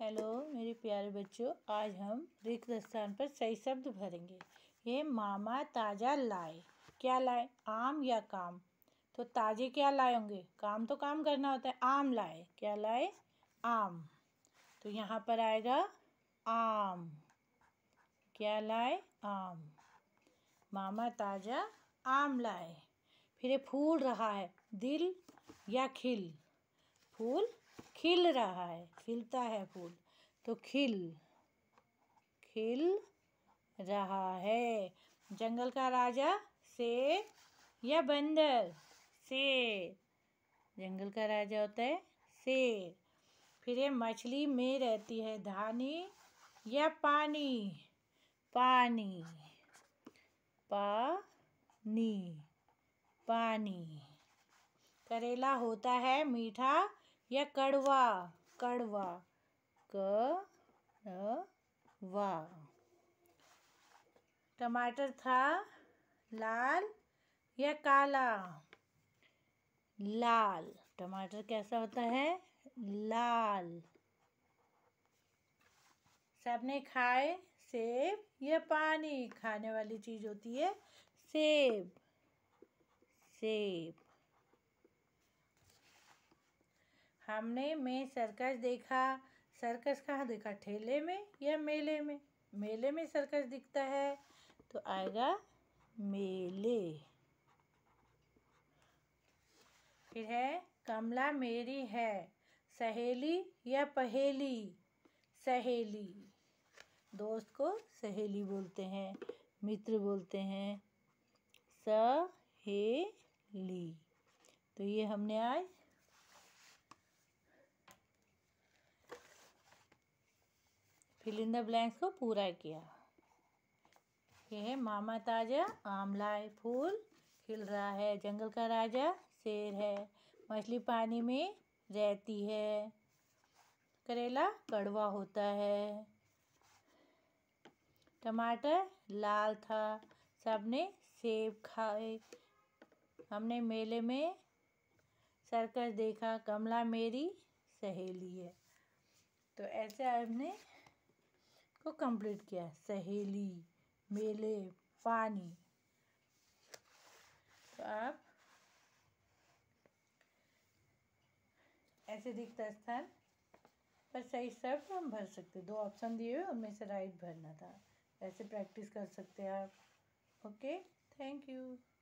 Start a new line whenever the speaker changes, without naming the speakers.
hello मेरे प्यारे बच्चों आज हम रिक्त स्थान पर सही शब्द भरेंगे ये मामा ताज़ा लाए क्या लाए आम या काम तो ताज़े क्या लाए होंगे काम तो काम करना होता है आम लाए क्या लाए आम तो यहाँ पर आएगा आम क्या लाए आम मामा ताज़ा आम लाए फिर ये फूल रहा है दिल या खिल फूल खिल रहा है खिलता है फूल तो खिल खिल रहा है जंगल का राजा शेर या बंदर शेर जंगल का राजा होता है शेर फिर ये मछली में रहती है धानी या पानी पानी पानी पानी करेला होता है मीठा या कड़वा कड़वा क वा टमाटर था लाल या काला लाल टमाटर कैसा होता है लाल सबने खाए सेब या पानी खाने वाली चीज़ होती है सेब सेब हमने मैं सर्कस देखा सर्कस कहाँ देखा ठेले में या मेले में मेले में सर्कस दिखता है तो आएगा मेले फिर है कमला मेरी है सहेली या पहेली सहेली दोस्त को सहेली बोलते हैं मित्र बोलते हैं सहेली तो ये हमने आज फिल इन द ब्लैंक्स को पूरा किया यह है मामा ताजा आमलाए फूल खिल रहा है जंगल का राजा शेर है मछली पानी में रहती है करेला कड़वा होता है टमाटर लाल था सबने सेब खाए हमने मेले में सर्कस देखा कमला मेरी सहेली है तो ऐसे हमने को कंप्लीट किया सहेली मेले पानी तो आप ऐसे रिक्त स्थान पर सही शब्द हम भर सकते दो ऑप्शन दिए हुए उनमें से राइट भरना था ऐसे प्रैक्टिस कर सकते हैं आप ओके थैंक यू